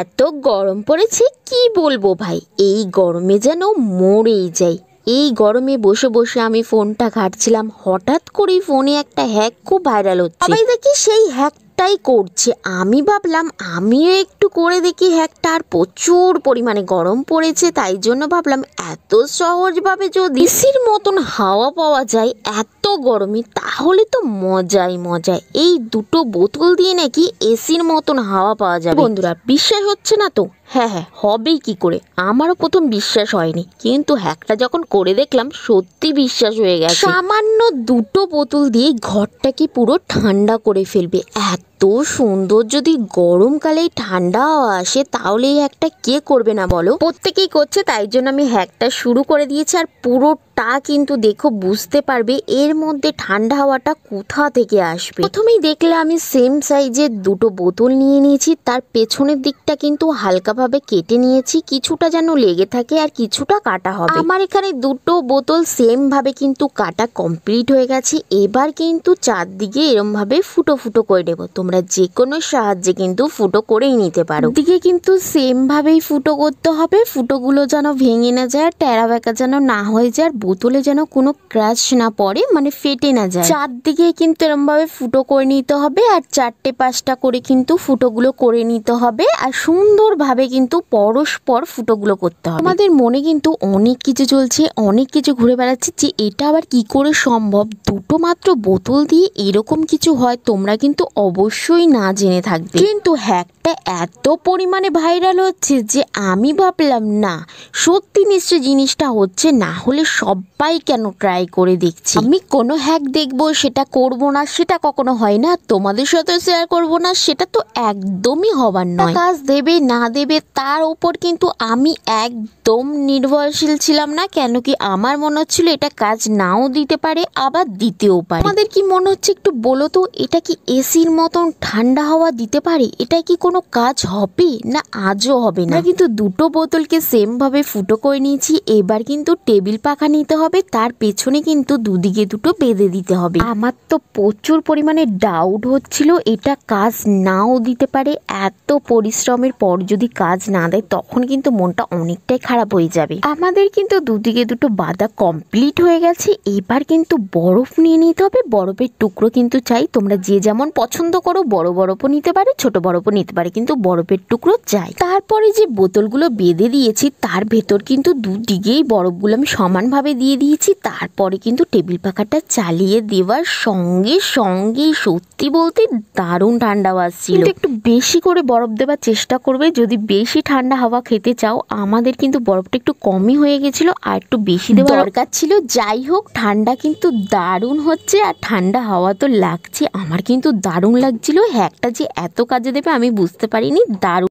এত গরম পড়েছে কি বলবো ভাই এই গরমে যেন মরেই যাই এই গরমে বসে বসে আমি ফোনটা ঘাটছিলাম হঠাৎ করেই ফোনে একটা হ্যাক খুব ভাইরাল হচ্ছে দেখি সেই হ্যাক অনেকটাই করছে আমি ভাবলাম আমিও একটু করে দেখি হ্যাকটা আর প্রচুর পরিমাণে গরম পড়েছে তাই জন্য ভাবলাম এত সহজভাবে যদি এসির মতন হাওয়া পাওয়া যায় এত গরমে তাহলে তো মজাই মজায় এই দুটো বোতল দিয়ে নাকি এসির মতন হাওয়া পাওয়া যায় বন্ধুরা বিশ্বাস হচ্ছে না তো হ্যাঁ হ্যাঁ হবেই কি করে আমারও প্রথম বিশ্বাস হয়নি কিন্তু হ্যাকটা যখন করে দেখলাম সত্যি বিশ্বাস হয়ে গেছে সামান্য দুটো বোতল দিয়ে ঘরটাকে পুরো ঠান্ডা করে ফেলবে এত এত সুন্দর যদি গরমকালে ঠান্ডা আসে তাহলে একটা কে করবে না বলো প্রত্যেকেই করছে তাই জন্য আমি হ্যাকটা শুরু করে দিয়েছি আর পুরো তা কিন্তু দেখো বুঝতে পারবে এর মধ্যে ঠান্ডা হাওয়াটা কোথা থেকে আসবে প্রথমেই দেখলে আমি সেম সাইজের দুটো বোতল নিয়ে নিয়েছি তার পেছনের দিকটা কিন্তু হালকাভাবে কেটে নিয়েছি কিছুটা যেন লেগে থাকে আর কিছুটা কাটা হবে আমার এখানে দুটো বোতল সেমভাবে কিন্তু কাটা কমপ্লিট হয়ে গেছে এবার কিন্তু চারদিকে এরমভাবে ফুটো ফুটো করে দেবো তোমরা যে কোনো সাহায্যে কিন্তু ফুটো করেই নিতে পারো দিকে কিন্তু সেমভাবেই ফুটো করতে হবে ফুটোগুলো যেন ভেঙে না যায় আর টেরা বেঁকা যেন না হয়ে যায় বোতলে যেন কোনো ক্র্যাশ না পড়ে মানে ফেটে না যায় চারদিকে কিন্তু এরমভাবে ফুটো করে নিতে হবে আর চারটে পাঁচটা করে কিন্তু ফুটোগুলো করে নিতে হবে আর সুন্দরভাবে কিন্তু পরস্পর ফুটোগুলো করতে হবে আমাদের মনে কিন্তু অনেক কিছু চলছে অনেক কিছু ঘুরে বেড়াচ্ছে যে এটা আবার কি করে সম্ভব দুটো মাত্র বোতল দিয়ে এরকম কিছু হয় তোমরা কিন্তু অবশ্যই না জেনে থাকবে কিন্তু হ্যাকটা এত পরিমাণে ভাইরাল হচ্ছে যে আমি ভাবলাম না সত্যি নিশ্চয় জিনিসটা হচ্ছে না হলে সব সবাই কেন ট্রাই করে দেখছি আমি কোনো হ্যাক দেখবো সেটা করব না সেটা কখনো হয় না তোমাদের সাথে শেয়ার করব না সেটা তো একদমই হবার নয় কাজ দেবে না দেবে তার ওপর কিন্তু আমি একদম নির্ভরশীল ছিলাম না কেন কি আমার মনে হচ্ছিল এটা কাজ নাও দিতে পারে আবার দিতেও পারে আমাদের কি মনে হচ্ছে একটু বলো তো এটা কি এসির মতন ঠান্ডা হাওয়া দিতে পারে এটা কি কোনো কাজ হবে না আজও হবে না কিন্তু দুটো বোতলকে সেমভাবে ফুটো করে নিয়েছি এবার কিন্তু টেবিল পাখা নিতে নিতে হবে তার পেছনে কিন্তু দুদিকে দুটো বেঁধে দিতে হবে আমার তো প্রচুর পরিমাণে ডাউট হচ্ছিল এটা কাজ নাও দিতে পারে এত পরিশ্রমের পর যদি কাজ না দেয় তখন কিন্তু মনটা অনেকটাই খারাপ হয়ে যাবে আমাদের কিন্তু দুদিকে দুটো বাধা কমপ্লিট হয়ে গেছে এবার কিন্তু বরফ নিয়ে নিতে হবে বরফের টুকরো কিন্তু চাই তোমরা যে যেমন পছন্দ করো বড় বরফও নিতে পারে ছোট বরফও নিতে পারে কিন্তু বরফের টুকরো চাই তারপরে যে বোতলগুলো বেঁধে দিয়েছি তার ভেতর কিন্তু দুদিকেই বরফগুলো আমি সমানভাবে হিসাবে দিয়ে দিয়েছি তারপরে কিন্তু টেবিল পাখাটা চালিয়ে দেওয়ার সঙ্গে সঙ্গে সত্যি বলতে দারুণ ঠান্ডা বাজছিল একটু বেশি করে বরফ দেওয়ার চেষ্টা করবে যদি বেশি ঠান্ডা হাওয়া খেতে চাও আমাদের কিন্তু বরফটা একটু কমই হয়ে গেছিল আর একটু বেশি দেওয়া দরকার ছিল যাই হোক ঠান্ডা কিন্তু দারুণ হচ্ছে আর ঠান্ডা হাওয়া তো লাগছে আমার কিন্তু দারুণ লাগছিল হ্যাঁ, একটা যে এত কাজে দেবে আমি বুঝতে পারিনি দারুণ